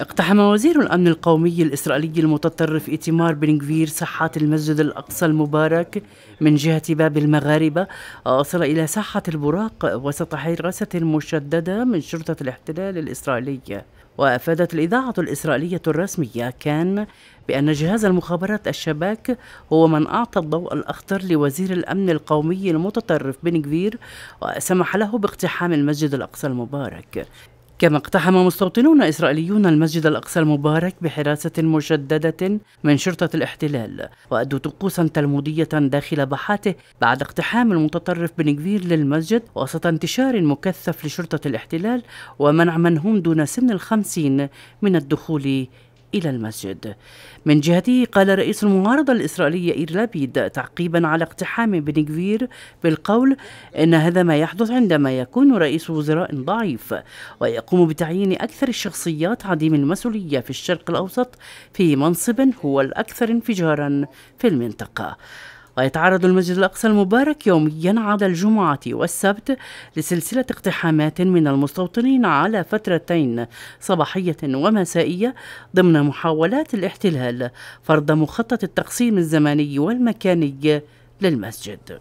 اقتحم وزير الأمن القومي الإسرائيلي المتطرف إيتمار بن جفير ساحة المسجد الأقصى المبارك من جهة باب المغاربة وصل إلى ساحة البراق وسط حراسة مشددة من شرطة الاحتلال الإسرائيلية وأفادت الإذاعة الإسرائيلية الرسمية كان بأن جهاز المخابرات الشباك هو من أعطى الضوء الأخضر لوزير الأمن القومي المتطرف بن وسمح له باقتحام المسجد الأقصى المبارك كما اقتحم مستوطنون إسرائيليون المسجد الأقصى المبارك بحراسة مشددة من شرطة الاحتلال وأدوا طقوسا تلمودية داخل باحاته بعد اقتحام المتطرف بن كفير للمسجد وسط انتشار مكثف لشرطة الاحتلال ومنع من هم دون سن الخمسين من الدخول إلى المسجد من جهته قال رئيس المعارضة الإسرائيلية إير لابيد تعقيبا على اقتحام بن جفير بالقول إن هذا ما يحدث عندما يكون رئيس وزراء ضعيف ويقوم بتعيين أكثر الشخصيات عديم المسؤولية في الشرق الأوسط في منصب هو الأكثر انفجارا في المنطقة ويتعرض المسجد الأقصى المبارك يوميا عدا الجمعة والسبت لسلسلة اقتحامات من المستوطنين على فترتين صباحية ومسائية ضمن محاولات الاحتلال فرض مخطط التقسيم الزماني والمكاني للمسجد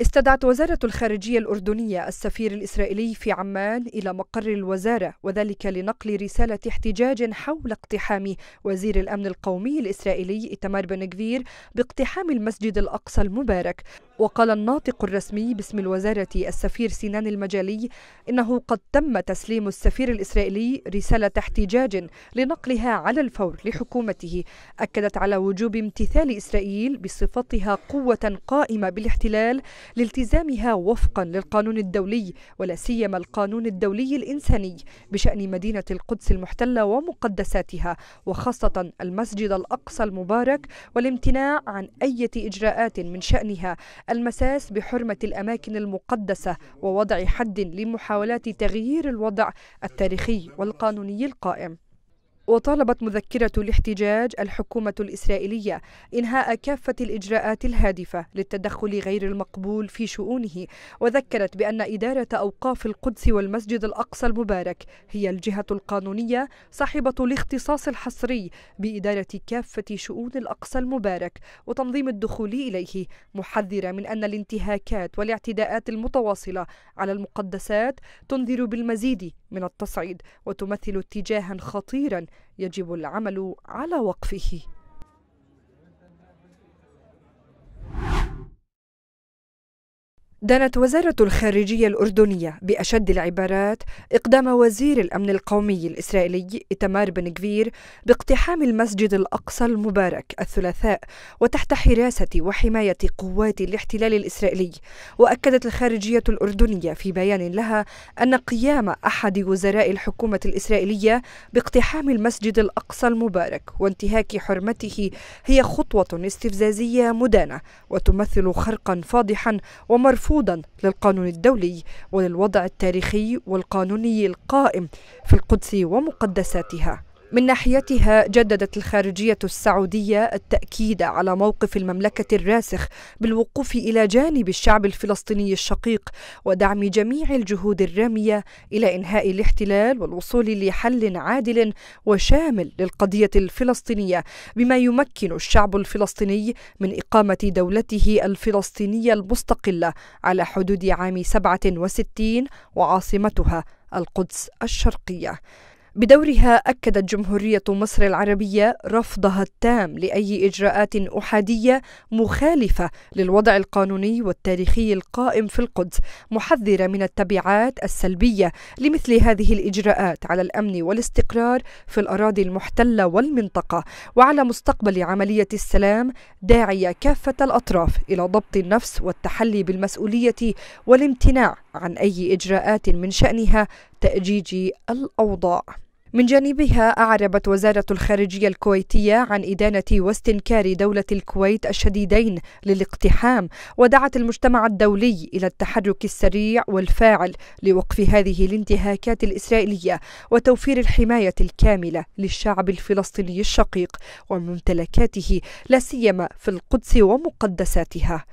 استدعت وزارة الخارجية الأردنية السفير الإسرائيلي في عمان إلى مقر الوزارة وذلك لنقل رسالة احتجاج حول اقتحام وزير الأمن القومي الإسرائيلي إتمار بن جفير باقتحام المسجد الأقصى المبارك وقال الناطق الرسمي باسم الوزارة السفير سنان المجالي إنه قد تم تسليم السفير الإسرائيلي رسالة احتجاج لنقلها على الفور لحكومته أكدت على وجوب امتثال إسرائيل بصفتها قوة قائمة بالاحتلال لالتزامها وفقا للقانون الدولي ولا سيما القانون الدولي الإنساني بشأن مدينة القدس المحتلة ومقدساتها وخاصة المسجد الأقصى المبارك والامتناع عن أي إجراءات من شأنها المساس بحرمة الأماكن المقدسة ووضع حد لمحاولات تغيير الوضع التاريخي والقانوني القائم وطالبت مذكرة الاحتجاج الحكومة الإسرائيلية إنهاء كافة الإجراءات الهادفة للتدخل غير المقبول في شؤونه وذكرت بأن إدارة أوقاف القدس والمسجد الأقصى المبارك هي الجهة القانونية صاحبة الاختصاص الحصري بإدارة كافة شؤون الأقصى المبارك وتنظيم الدخول إليه محذرة من أن الانتهاكات والاعتداءات المتواصلة على المقدسات تنذر بالمزيد من التصعيد وتمثل اتجاها خطيرا يجب العمل على وقفه دانت وزارة الخارجية الأردنية بأشد العبارات إقدام وزير الأمن القومي الإسرائيلي إتمار بن كفير باقتحام المسجد الأقصى المبارك الثلاثاء وتحت حراسة وحماية قوات الاحتلال الإسرائيلي وأكدت الخارجية الأردنية في بيان لها أن قيام أحد وزراء الحكومة الإسرائيلية باقتحام المسجد الأقصى المبارك وانتهاك حرمته هي خطوة استفزازية مدانة وتمثل خرقا فاضحا ومرفوعا مرفوضا للقانون الدولي وللوضع التاريخي والقانوني القائم في القدس ومقدساتها من ناحيتها جددت الخارجية السعودية التأكيد على موقف المملكة الراسخ بالوقوف إلى جانب الشعب الفلسطيني الشقيق ودعم جميع الجهود الرامية إلى إنهاء الاحتلال والوصول لحل عادل وشامل للقضية الفلسطينية بما يمكن الشعب الفلسطيني من إقامة دولته الفلسطينية المستقلة على حدود عام 67 وعاصمتها القدس الشرقية بدورها أكدت جمهورية مصر العربية رفضها التام لأي إجراءات أحادية مخالفة للوضع القانوني والتاريخي القائم في القدس محذرة من التبعات السلبية لمثل هذه الإجراءات على الأمن والاستقرار في الأراضي المحتلة والمنطقة وعلى مستقبل عملية السلام داعية كافة الأطراف إلى ضبط النفس والتحلي بالمسؤولية والامتناع عن أي إجراءات من شأنها تأجيج الأوضاع من جانبها أعربت وزارة الخارجية الكويتية عن إدانة واستنكار دولة الكويت الشديدين للاقتحام ودعت المجتمع الدولي إلى التحرك السريع والفاعل لوقف هذه الانتهاكات الإسرائيلية وتوفير الحماية الكاملة للشعب الفلسطيني الشقيق وممتلكاته لا سيما في القدس ومقدساتها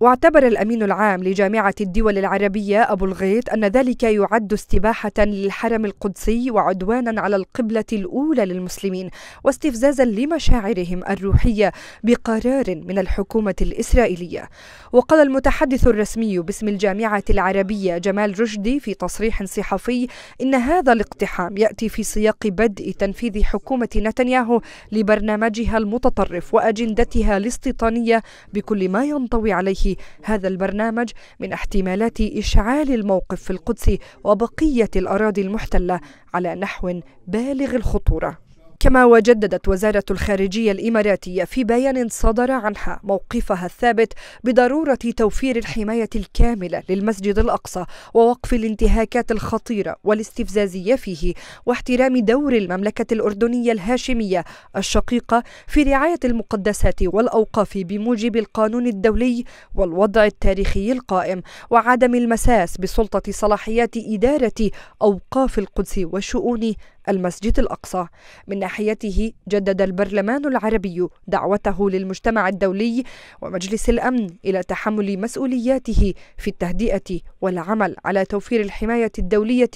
واعتبر الأمين العام لجامعة الدول العربية أبو الغيط أن ذلك يعد استباحة للحرم القدسي وعدوانا على القبلة الأولى للمسلمين واستفزازا لمشاعرهم الروحية بقرار من الحكومة الإسرائيلية وقال المتحدث الرسمي باسم الجامعة العربية جمال رشدي في تصريح صحفي إن هذا الاقتحام يأتي في سياق بدء تنفيذ حكومة نتنياهو لبرنامجها المتطرف وأجندتها الاستيطانية بكل ما ينطوي عليه هذا البرنامج من احتمالات إشعال الموقف في القدس وبقية الأراضي المحتلة على نحو بالغ الخطورة كما وجددت وزارة الخارجية الإماراتية في بيان صدر عنها موقفها الثابت بضرورة توفير الحماية الكاملة للمسجد الأقصى ووقف الانتهاكات الخطيرة والاستفزازية فيه واحترام دور المملكة الأردنية الهاشمية الشقيقة في رعاية المقدسات والأوقاف بموجب القانون الدولي والوضع التاريخي القائم وعدم المساس بسلطة صلاحيات إدارة أوقاف القدس وشؤون المسجد الأقصى من ناحيته جدد البرلمان العربي دعوته للمجتمع الدولي ومجلس الأمن إلى تحمل مسؤولياته في التهدئة والعمل على توفير الحماية الدولية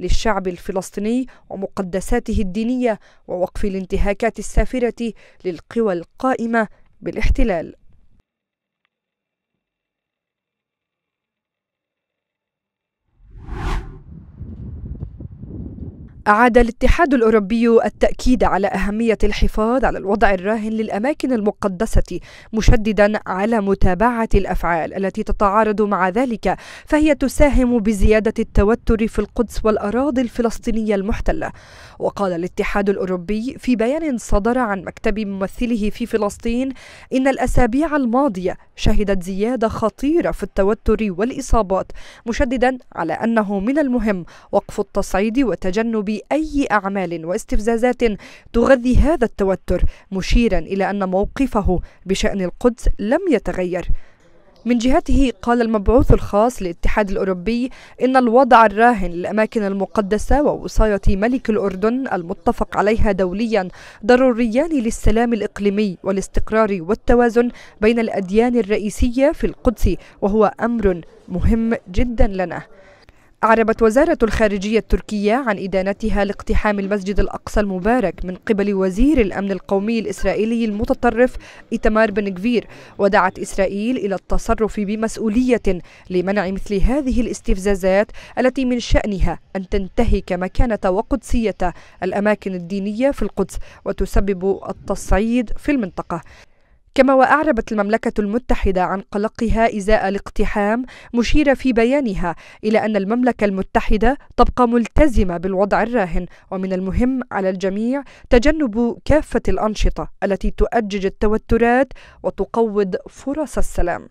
للشعب الفلسطيني ومقدساته الدينية ووقف الانتهاكات السافرة للقوى القائمة بالاحتلال أعاد الاتحاد الأوروبي التأكيد على أهمية الحفاظ على الوضع الراهن للأماكن المقدسة مشددا على متابعة الأفعال التي تتعارض مع ذلك فهي تساهم بزيادة التوتر في القدس والأراضي الفلسطينية المحتلة وقال الاتحاد الأوروبي في بيان صدر عن مكتب ممثله في فلسطين إن الأسابيع الماضية شهدت زيادة خطيرة في التوتر والإصابات مشددا على أنه من المهم وقف التصعيد وتجنب بأي أعمال واستفزازات تغذي هذا التوتر مشيرا إلى أن موقفه بشأن القدس لم يتغير من جهته قال المبعوث الخاص للاتحاد الأوروبي إن الوضع الراهن للأماكن المقدسة ووصاية ملك الأردن المتفق عليها دوليا ضروريان للسلام الإقليمي والاستقرار والتوازن بين الأديان الرئيسية في القدس وهو أمر مهم جدا لنا أعربت وزارة الخارجية التركية عن إدانتها لاقتحام المسجد الأقصى المبارك من قبل وزير الأمن القومي الإسرائيلي المتطرف إتمار بن كفير ودعت إسرائيل إلى التصرف بمسؤولية لمنع مثل هذه الاستفزازات التي من شأنها أن تنتهك مكانة وقدسية الأماكن الدينية في القدس وتسبب التصعيد في المنطقة كما وأعربت المملكة المتحدة عن قلقها إزاء الاقتحام مشيرة في بيانها إلى أن المملكة المتحدة تبقى ملتزمة بالوضع الراهن ومن المهم على الجميع تجنب كافة الأنشطة التي تؤجج التوترات وتقوض فرص السلام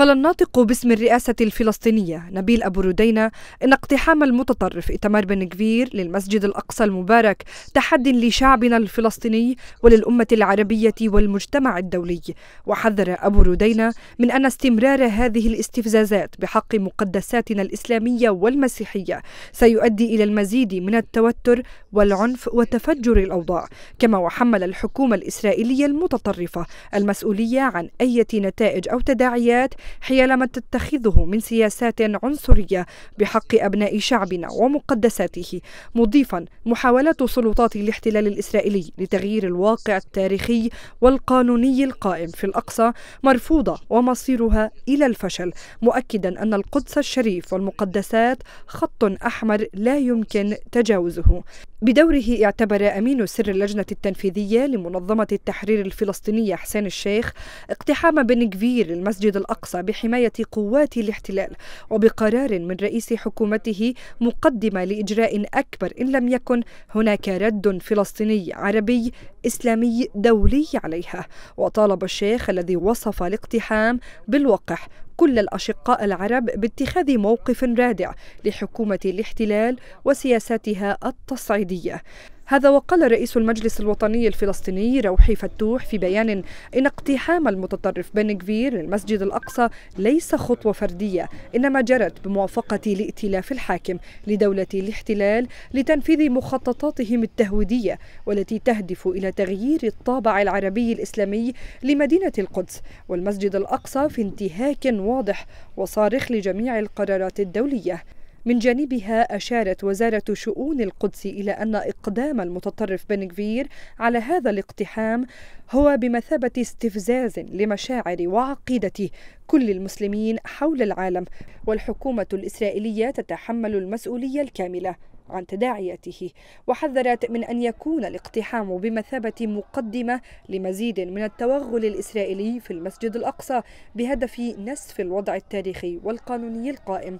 قال الناطق باسم الرئاسة الفلسطينية نبيل أبو ردينة إن اقتحام المتطرف إتمار بن كفير للمسجد الأقصى المبارك تحد لشعبنا الفلسطيني وللأمة العربية والمجتمع الدولي وحذر أبو ردينة من أن استمرار هذه الاستفزازات بحق مقدساتنا الإسلامية والمسيحية سيؤدي إلى المزيد من التوتر والعنف وتفجر الأوضاع كما وحمل الحكومة الإسرائيلية المتطرفة المسؤولية عن أي نتائج أو تداعيات حيال ما تتخذه من سياسات عنصرية بحق أبناء شعبنا ومقدساته مضيفا محاولات سلطات الاحتلال الإسرائيلي لتغيير الواقع التاريخي والقانوني القائم في الأقصى مرفوضة ومصيرها إلى الفشل مؤكدا أن القدس الشريف والمقدسات خط أحمر لا يمكن تجاوزه بدوره اعتبر أمين سر اللجنة التنفيذية لمنظمة التحرير الفلسطينية حسين الشيخ اقتحام بن كفير المسجد الأقصى بحماية قوات الاحتلال وبقرار من رئيس حكومته مقدمة لإجراء أكبر إن لم يكن هناك رد فلسطيني عربي إسلامي دولي عليها وطالب الشيخ الذي وصف الاقتحام بالوقح كل الأشقاء العرب باتخاذ موقف رادع لحكومة الاحتلال وسياساتها التصعيدية هذا وقال رئيس المجلس الوطني الفلسطيني روحي فتوح في بيان إن اقتحام المتطرف بن كفير للمسجد الأقصى ليس خطوة فردية إنما جرت بموافقة الائتلاف الحاكم لدولة الاحتلال لتنفيذ مخططاتهم التهويدية والتي تهدف إلى تغيير الطابع العربي الإسلامي لمدينة القدس والمسجد الأقصى في انتهاك واضح وصارخ لجميع القرارات الدولية من جانبها أشارت وزارة شؤون القدس إلى أن إقدام المتطرف بن كفير على هذا الاقتحام هو بمثابة استفزاز لمشاعر وعقيدة كل المسلمين حول العالم والحكومة الإسرائيلية تتحمل المسؤولية الكاملة عن تداعياته وحذرت من أن يكون الاقتحام بمثابة مقدمة لمزيد من التوغل الإسرائيلي في المسجد الأقصى بهدف نسف الوضع التاريخي والقانوني القائم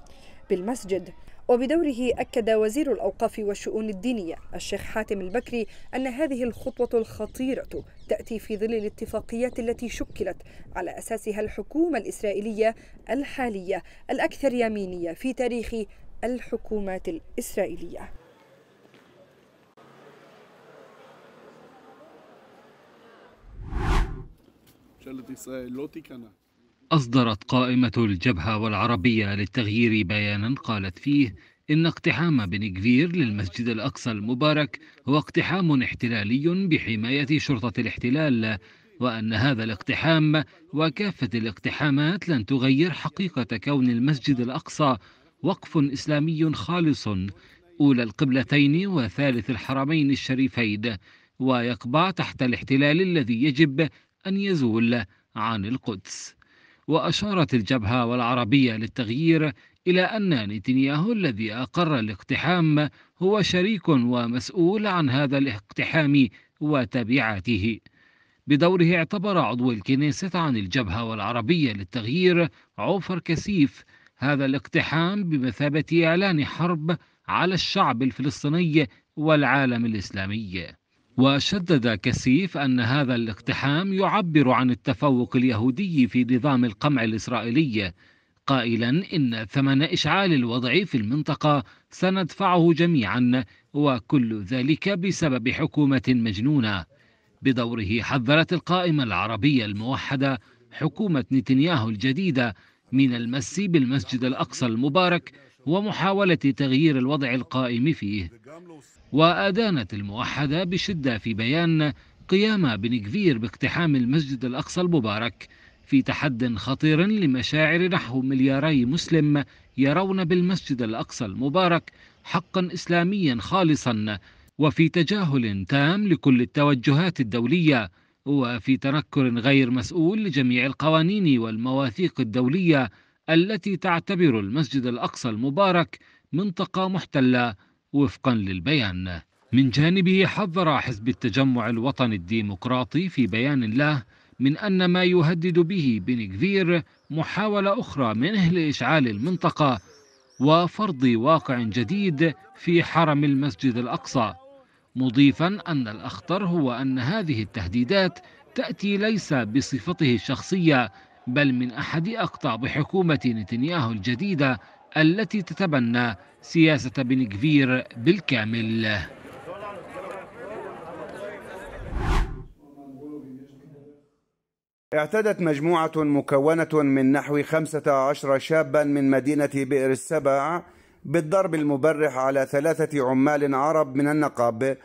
بالمسجد وبدوره أكد وزير الأوقاف والشؤون الدينية الشيخ حاتم البكري أن هذه الخطوة الخطيرة تأتي في ظل الاتفاقيات التي شكلت على أساسها الحكومة الإسرائيلية الحالية الأكثر يمينية في تاريخ الحكومات الإسرائيلية أصدرت قائمة الجبهة والعربية للتغيير بيانا قالت فيه إن اقتحام بن كفير للمسجد الأقصى المبارك هو اقتحام احتلالي بحماية شرطة الاحتلال وأن هذا الاقتحام وكافة الاقتحامات لن تغير حقيقة كون المسجد الأقصى وقف إسلامي خالص أولى القبلتين وثالث الحرمين الشريفين ويقبع تحت الاحتلال الذي يجب أن يزول عن القدس وأشارت الجبهة والعربية للتغيير إلى أن نتنياهو الذي أقر الاقتحام هو شريك ومسؤول عن هذا الاقتحام وتبعاته بدوره اعتبر عضو الكنيسة عن الجبهة والعربية للتغيير عوفر كسيف هذا الاقتحام بمثابة إعلان حرب على الشعب الفلسطيني والعالم الإسلامي وشدد كسيف أن هذا الاقتحام يعبر عن التفوق اليهودي في نظام القمع الإسرائيلي قائلا إن ثمن إشعال الوضع في المنطقة سندفعه جميعا وكل ذلك بسبب حكومة مجنونة بدوره حذرت القائمة العربية الموحدة حكومة نتنياهو الجديدة من المس بالمسجد الأقصى المبارك ومحاولة تغيير الوضع القائم فيه وأدانت الموحدة بشدة في بيان قيام بن كفير باقتحام المسجد الأقصى المبارك في تحد خطير لمشاعر نحو ملياري مسلم يرون بالمسجد الأقصى المبارك حقا إسلاميا خالصا وفي تجاهل تام لكل التوجهات الدولية وفي تنكر غير مسؤول لجميع القوانين والمواثيق الدولية التي تعتبر المسجد الأقصى المبارك منطقة محتلة وفقا للبيان من جانبه حذر حزب التجمع الوطني الديمقراطي في بيان له من أن ما يهدد به بنكفير محاولة أخرى منه لإشعال المنطقة وفرض واقع جديد في حرم المسجد الأقصى مضيفا أن الأخطر هو أن هذه التهديدات تأتي ليس بصفته الشخصية بل من أحد أقطاب حكومة نتنياهو الجديدة التي تتبنى سياسة بن كفير بالكامل اعتدت مجموعة مكونة من نحو 15 شابا من مدينة بئر السبع بالضرب المبرح على ثلاثة عمال عرب من النقب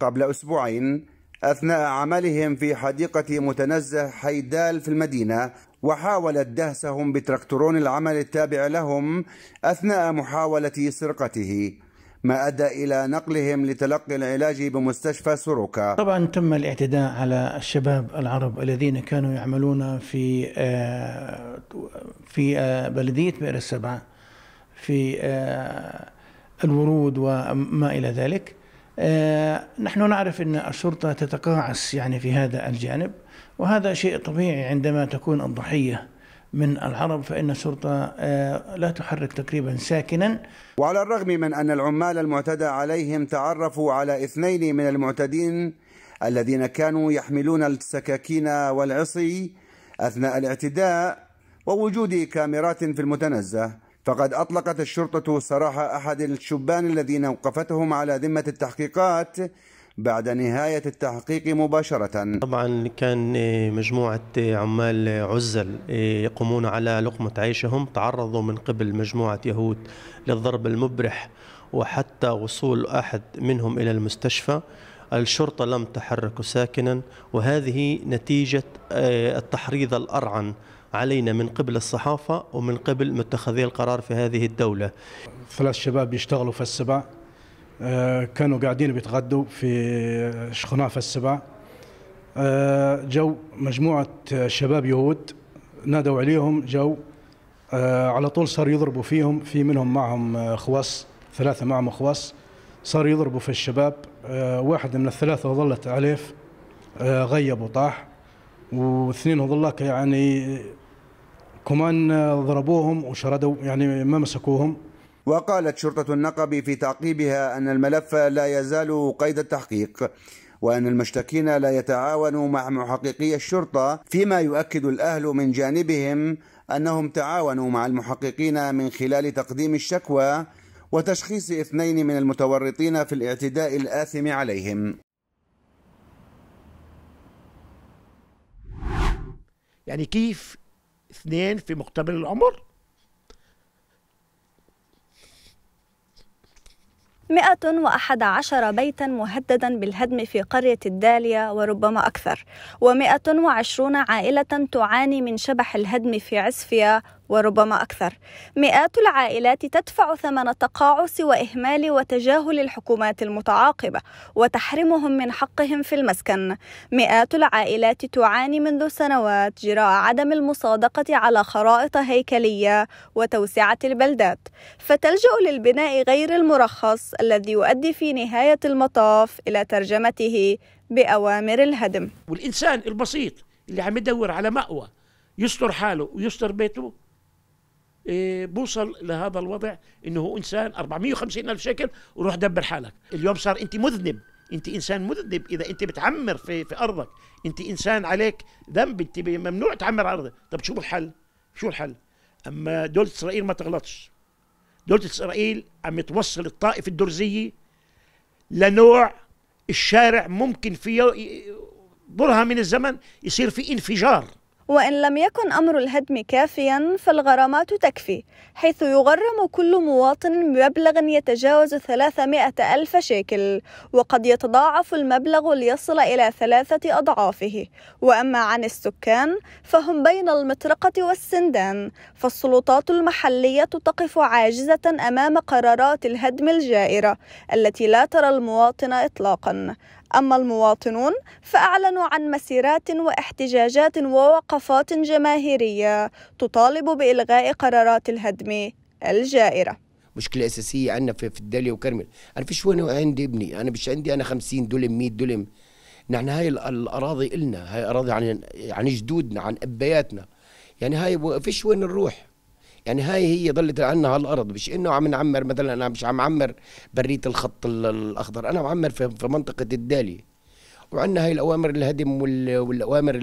قبل أسبوعين أثناء عملهم في حديقة متنزه حيدال في المدينة وحاولت دهسهم بتركترون العمل التابع لهم أثناء محاولة سرقته ما أدى إلى نقلهم لتلقي العلاج بمستشفى سروكا طبعا تم الاعتداء على الشباب العرب الذين كانوا يعملون في آه، في آه، بلدية بئر السبعة في آه، الورود وما إلى ذلك نحن نعرف أن الشرطة تتقاعس يعني في هذا الجانب وهذا شيء طبيعي عندما تكون الضحية من العرب فإن الشرطة آه، لا تحرك تقريبا ساكنا وعلى الرغم من أن العمال المعتدى عليهم تعرفوا على اثنين من المعتدين الذين كانوا يحملون السكاكين والعصي أثناء الاعتداء ووجود كاميرات في المتنزه فقد أطلقت الشرطة سراح أحد الشبان الذين أوقفتهم على ذمة التحقيقات بعد نهاية التحقيق مباشرة طبعا كان آه، مجموعة آه، عمال آه، عزل يقومون على لقمة عيشهم تعرضوا من قبل مجموعة يهود للضرب المبرح وحتى وصول أحد منهم إلى المستشفى الشرطة لم تحرك ساكنا وهذه نتيجة التحريض الأرعن علينا من قبل الصحافة ومن قبل متخذي القرار في هذه الدولة ثلاث شباب يشتغلوا في السبع آه، كانوا قاعدين بيتغدوا في شخناف السبع آه، جو مجموعة شباب يهود نادوا عليهم جو آه، على طول صار يضربوا فيهم في منهم معهم خواص ثلاثة معهم خواص صار يضربوا في الشباب واحد من الثلاثة ظلت عليف غيب وطاح واثنين هذولاك يعني كمان ضربوهم وشردوا يعني ما مسكوهم وقالت شرطة النقب في تعقيبها أن الملف لا يزال قيد التحقيق وأن المشتكين لا يتعاونوا مع محققي الشرطة فيما يؤكد الأهل من جانبهم أنهم تعاونوا مع المحققين من خلال تقديم الشكوى وتشخيص اثنين من المتورطين في الاعتداء الآثم عليهم يعني كيف اثنين في مقتبل العمر 111 بيتا مهددا بالهدم في قرية الدالية وربما أكثر و120 عائلة تعاني من شبح الهدم في عسفيا وربما أكثر مئات العائلات تدفع ثمن التقاعس وإهمال وتجاهل الحكومات المتعاقبة وتحرمهم من حقهم في المسكن مئات العائلات تعاني منذ سنوات جراء عدم المصادقة على خرائط هيكلية وتوسعة البلدات فتلجأ للبناء غير المرخص الذي يؤدي في نهاية المطاف إلى ترجمته بأوامر الهدم والإنسان البسيط اللي عم يدور على مأوى يستر حاله ويستر بيته إيه، بوصل لهذا الوضع انه هو انسان 450 الف شكل وروح دبر حالك اليوم صار انت مذنب انت انسان مذنب اذا انت بتعمر في في ارضك انت انسان عليك ذنب انت ممنوع تعمر ارضك طب شو الحل شو الحل اما دوله اسرائيل ما تغلطش دوله اسرائيل عم توصل الطائف الدرزيه لنوع الشارع ممكن فيه برهه من الزمن يصير في انفجار وإن لم يكن أمر الهدم كافيا فالغرامات تكفي حيث يغرم كل مواطن بمبلغ يتجاوز 300 ألف شيكل وقد يتضاعف المبلغ ليصل إلى ثلاثة أضعافه وأما عن السكان فهم بين المطرقة والسندان فالسلطات المحلية تقف عاجزة أمام قرارات الهدم الجائرة التي لا ترى المواطن إطلاقا أما المواطنون فأعلنوا عن مسيرات واحتجاجات ووقفات جماهيرية تطالب بإلغاء قرارات الهدم الجائرة مشكلة أساسية عندنا في, في الدالية وكرمل أنا فيش وين عندي ابني أنا مش عندي أنا 50 دولم 100 دولم نحن هاي الأراضي إلنا هاي أراضي عن عن جدودنا عن أبياتنا يعني هاي فيش وين نروح يعني هاي هي ضلت على الارض مش انه عم نعمر مثلا انا مش عم عمر بريه الخط الاخضر انا معمر في, في منطقه الدالي وعندنا هاي الاوامر الهدم والاوامر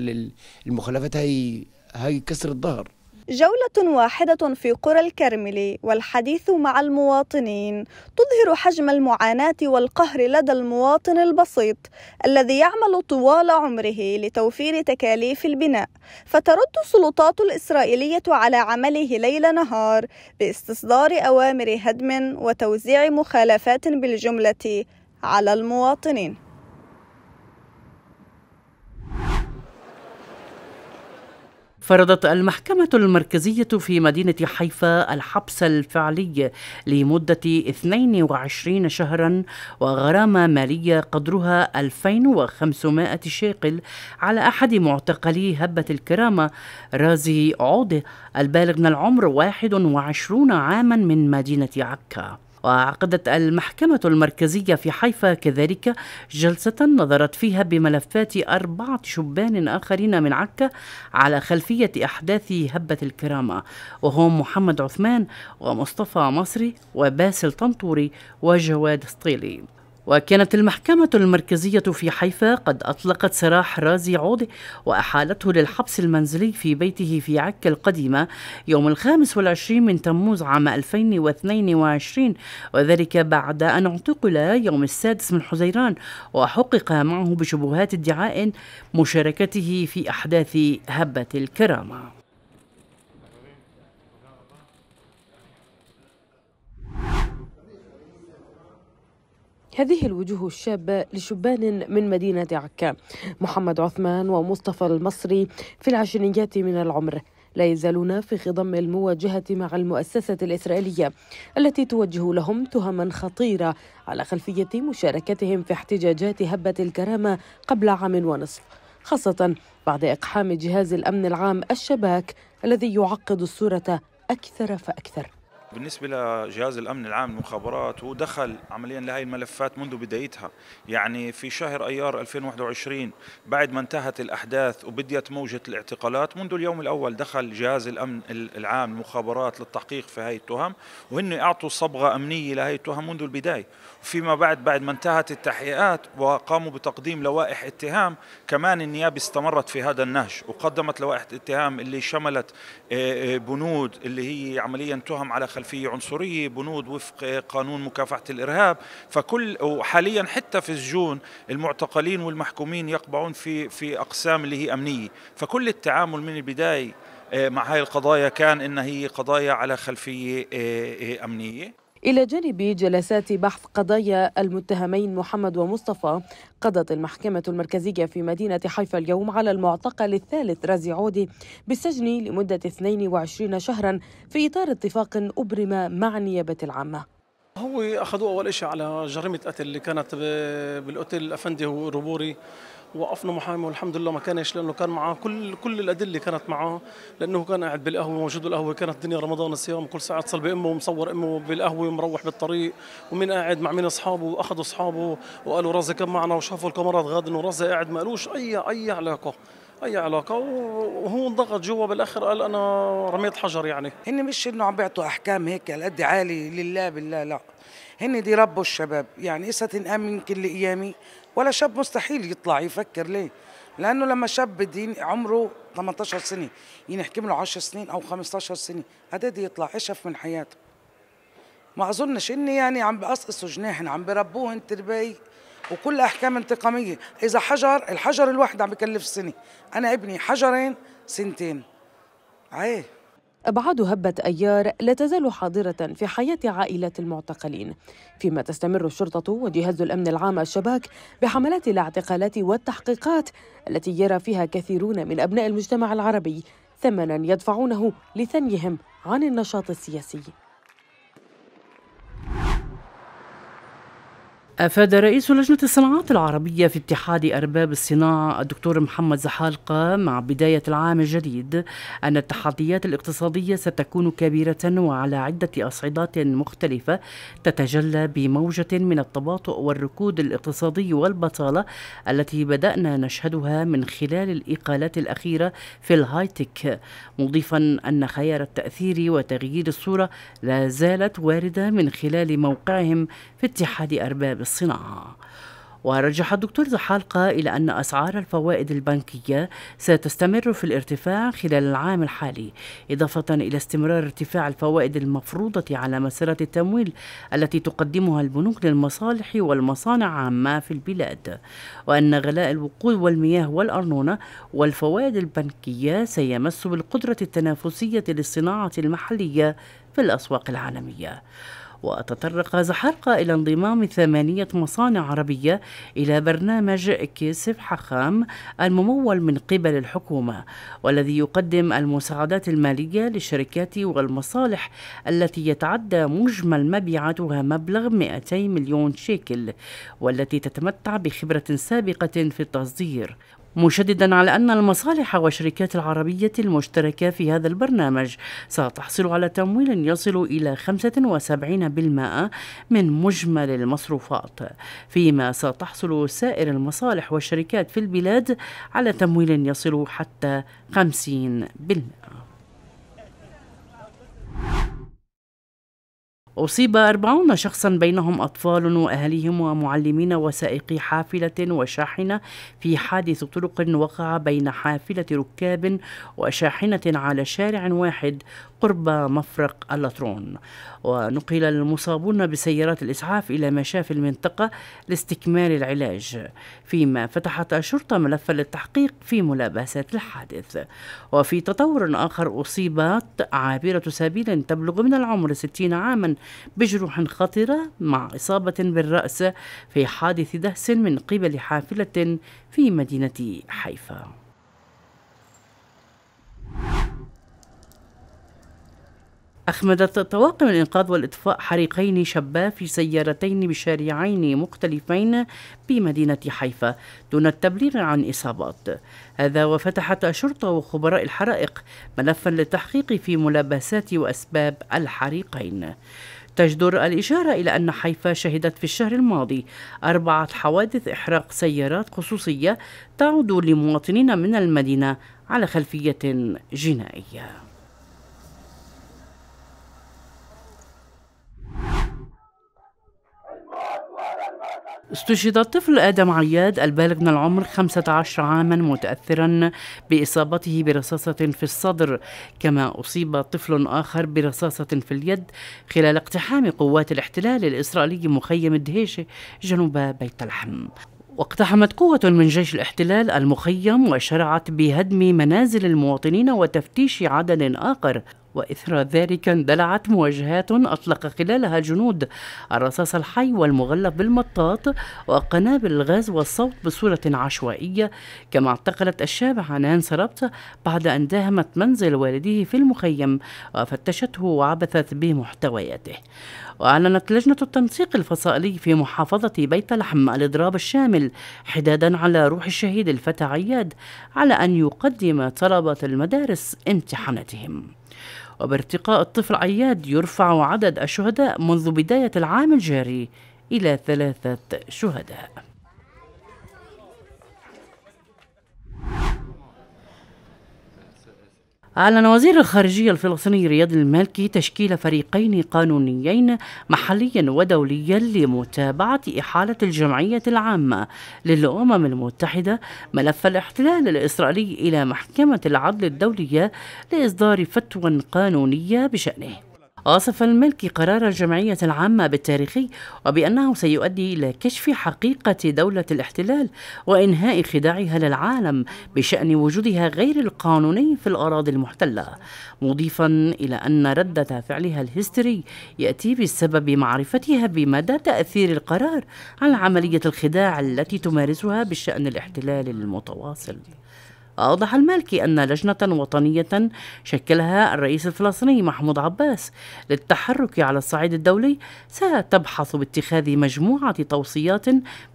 المخالفات هاي هاي كسر الظهر جولة واحدة في قرى الكرمل والحديث مع المواطنين تظهر حجم المعاناة والقهر لدى المواطن البسيط الذي يعمل طوال عمره لتوفير تكاليف البناء فترد السلطات الإسرائيلية على عمله ليل نهار باستصدار أوامر هدم وتوزيع مخالفات بالجملة على المواطنين فرضت المحكمة المركزية في مدينة حيفا الحبس الفعلي لمدة 22 شهرا وغرامة مالية قدرها 2500 شيقل على أحد معتقلي هبة الكرامة رازي عوده البالغ من العمر 21 عاما من مدينة عكا وعقدت المحكمة المركزية في حيفا كذلك جلسة نظرت فيها بملفات أربعة شبان آخرين من عكا على خلفية أحداث هبة الكرامة وهم محمد عثمان ومصطفى مصري وباسل طنطوري وجواد سطيلي وكانت المحكمة المركزية في حيفا قد أطلقت سراح رازي عوضي وأحالته للحبس المنزلي في بيته في عكا القديمة يوم الخامس والعشرين من تموز عام 2022 وذلك بعد أن اعتقل يوم السادس من حزيران وحقق معه بشبهات ادعاء مشاركته في أحداث هبة الكرامة هذه الوجوه الشابة لشبان من مدينة عكا محمد عثمان ومصطفى المصري في العشرينيات من العمر لا يزالون في خضم المواجهة مع المؤسسة الإسرائيلية التي توجه لهم تهما خطيرة على خلفية مشاركتهم في احتجاجات هبة الكرامة قبل عام ونصف خاصة بعد إقحام جهاز الأمن العام الشباك الذي يعقد الصورة أكثر فأكثر بالنسبة لجهاز الأمن العام للمخابرات هو دخل عمليا لهي الملفات منذ بدايتها يعني في شهر أيار 2021 بعد ما انتهت الأحداث وبديت موجة الاعتقالات منذ اليوم الأول دخل جهاز الأمن العام للمخابرات للتحقيق في هذه التهم وهن أعطوا صبغة أمنية لهي التهم منذ البداية فيما بعد بعد ما انتهت التحقيقات وقاموا بتقديم لوائح اتهام كمان النيابة استمرت في هذا النهج وقدمت لوائح اتهام اللي شملت آه، آه، بنود اللي هي عمليا تهم على خلال خلفيه عنصريه بنود وفق قانون مكافحه الارهاب فكل وحاليا حتى في السجون المعتقلين والمحكومين يقبعون في في اقسام اللي هي امنيه فكل التعامل من البدايه آه، مع هاي القضايا كان انها هي قضايا على خلفية آه، آه، أمنية إلى جانب جلسات بحث قضايا المتهمين محمد ومصطفى قضت المحكمة المركزية في مدينة حيفا اليوم على المعتقل الثالث رازي عودي بالسجن لمدة 22 شهرا في إطار اتفاق أبرم مع النيابة العامة هو اخذوه اول شيء على جريمه قتل اللي كانت بالاوتيل أفندي وروبوري وقفنا محامي والحمد لله ما كانش لانه كان معاه كل كل الادله كانت معاه لانه كان قاعد بالقهوه موجود بالقهوه كانت الدنيا رمضان الصيام كل ساعه اتصل بامه ومصور امه بالقهوه ومروح بالطريق ومين قاعد مع مين اصحابه واخذوا اصحابه وقالوا رازي كان معنا وشافوا الكاميرات غاد انه رازي قاعد ما قالوش اي اي علاقه اي علاقه وهو انضغط جوا بالاخر قال انا رميت حجر يعني هن مش انه عم بيعطوا احكام هيك قد عالي لله بالله لا دي ربوا الشباب يعني إسا إيه ستنقام يمكن لقيامي ولا شاب مستحيل يطلع يفكر ليه لانه لما شاب دين عمره 18 سنه ينحكم له 10 سنين او 15 سنه هداد يطلع اشف من حياته ما اظنش إني يعني عم بقصقصوا جناحن عم بربوهن تربيه وكل احكام انتقاميه اذا حجر الحجر الواحد عم بكلف سنه انا ابني حجرين سنتين عيه أبعاد هبة أيار لا تزال حاضرة في حياة عائلات المعتقلين فيما تستمر الشرطة وجهاز الأمن العام الشباك بحملات الاعتقالات والتحقيقات التي يرى فيها كثيرون من أبناء المجتمع العربي ثمنا يدفعونه لثنيهم عن النشاط السياسي أفاد رئيس لجنة الصناعات العربية في اتحاد أرباب الصناعة الدكتور محمد زحالقة مع بداية العام الجديد أن التحديات الاقتصادية ستكون كبيرة وعلى عدة أصعدات مختلفة تتجلى بموجة من التباطؤ والركود الاقتصادي والبطالة التي بدأنا نشهدها من خلال الإقالات الأخيرة في الهايتك مضيفا أن خيار التأثير وتغيير الصورة لا زالت واردة من خلال موقعهم في اتحاد أرباب الصناعة ورجح الدكتور زحالقة إلى أن أسعار الفوائد البنكية ستستمر في الارتفاع خلال العام الحالي إضافة إلى استمرار ارتفاع الفوائد المفروضة على مسيرة التمويل التي تقدمها البنوك للمصالح والمصانع عامة في البلاد وأن غلاء الوقود والمياه والأرنونة والفوائد البنكية سيمس بالقدرة التنافسية للصناعة المحلية في الأسواق العالمية وتطرق زحرقة إلى انضمام ثمانية مصانع عربية إلى برنامج كيسف حخام الممول من قبل الحكومة والذي يقدم المساعدات المالية للشركات والمصالح التي يتعدى مجمل مبيعاتها مبلغ 200 مليون شيكل والتي تتمتع بخبرة سابقة في التصدير مشددا على أن المصالح والشركات العربية المشتركة في هذا البرنامج ستحصل على تمويل يصل إلى 75% من مجمل المصروفات فيما ستحصل سائر المصالح والشركات في البلاد على تمويل يصل حتى 50% أصيب أربعون شخصا بينهم أطفال وأهليهم ومعلمين وسائقي حافلة وشاحنة في حادث طرق وقع بين حافلة ركاب وشاحنة على شارع واحد قرب مفرق اللطرون ونقل المصابون بسيارات الإسعاف إلى مشاف المنطقة لاستكمال العلاج فيما فتحت الشرطة ملفا للتحقيق في ملابسات الحادث وفي تطور آخر أصيبت عابرة سبيل تبلغ من العمر 60 عاما بجروح خطرة مع إصابة بالرأس في حادث دهس من قبل حافلة في مدينة حيفا أخمدت طواقم الإنقاذ والإطفاء حريقين شبا في سيارتين بشارعين مختلفين بمدينة حيفا دون التبليغ عن إصابات هذا وفتحت الشرطة وخبراء الحرائق ملفا للتحقيق في ملابسات وأسباب الحريقين تجدر الإشارة إلى أن حيفا شهدت في الشهر الماضي أربعة حوادث إحراق سيارات خصوصية تعود لمواطنين من المدينة على خلفية جنائية استشهد الطفل آدم عياد البالغ من العمر 15 عاما متأثرا بإصابته برصاصة في الصدر كما أصيب طفل آخر برصاصة في اليد خلال اقتحام قوات الاحتلال الإسرائيلي مخيم الدهيشة جنوب بيت لحم واقتحمت قوة من جيش الاحتلال المخيم وشرعت بهدم منازل المواطنين وتفتيش عدد آخر وإثر ذلك اندلعت مواجهات أطلق خلالها الجنود الرصاص الحي والمغلف بالمطاط وقنابل الغاز والصوت بصورة عشوائية كما اعتقلت الشاب عنان سربت بعد أن داهمت منزل والده في المخيم وفتشته وعبثت بمحتوياته وأعلنت لجنة التنسيق الفصائلي في محافظة بيت لحم الإضراب الشامل حدادا على روح الشهيد الفتى عياد على أن يقدم طلبة المدارس امتحاناتهم وبارتقاء الطفل عياد يرفع عدد الشهداء منذ بداية العام الجاري إلى ثلاثة شهداء أعلن وزير الخارجية الفلسطيني رياض المالكي تشكيل فريقين قانونيين محليا ودوليا لمتابعة إحالة الجمعية العامة للأمم المتحدة ملف الاحتلال الإسرائيلي إلى محكمة العدل الدولية لإصدار فتوى قانونية بشأنه وصف الملك قرار الجمعية العامة بالتاريخي وبأنه سيؤدي إلى كشف حقيقة دولة الاحتلال وإنهاء خداعها للعالم بشأن وجودها غير القانوني في الأراضي المحتلة مضيفا إلى أن ردة فعلها الهستري يأتي بسبب معرفتها بمدى تأثير القرار على عملية الخداع التي تمارسها بشأن الاحتلال المتواصل أوضح المالكي أن لجنة وطنية شكلها الرئيس الفلسطيني محمود عباس للتحرك على الصعيد الدولي ستبحث باتخاذ مجموعة توصيات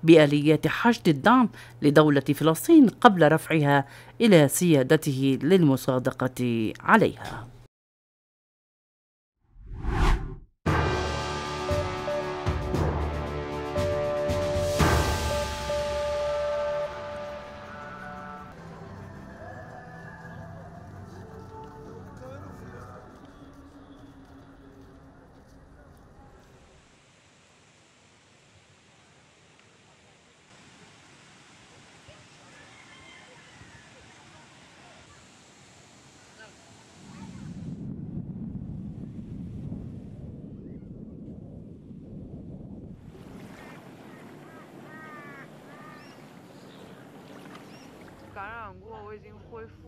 بآليات حشد الدعم لدولة فلسطين قبل رفعها إلى سيادته للمصادقة عليها 感染过，我已经恢复。